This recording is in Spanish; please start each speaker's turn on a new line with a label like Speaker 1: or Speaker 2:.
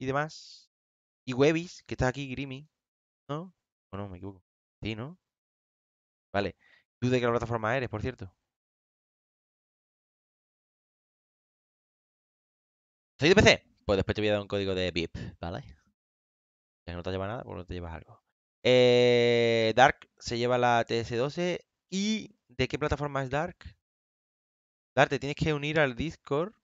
Speaker 1: y demás. Y Webis, que está aquí, grimi
Speaker 2: ¿no? O no, me equivoco. Sí, ¿no? Vale. ¿Tú de qué plataforma eres,
Speaker 3: por cierto?
Speaker 4: ¿Soy de PC?
Speaker 5: Pues después te voy a dar un código de VIP, ¿vale? Ya no te lleva nada, pues no te llevas
Speaker 4: algo. Eh, Dark se lleva la TS12. ¿Y de qué plataforma es Dark? Dark, te tienes que unir al Discord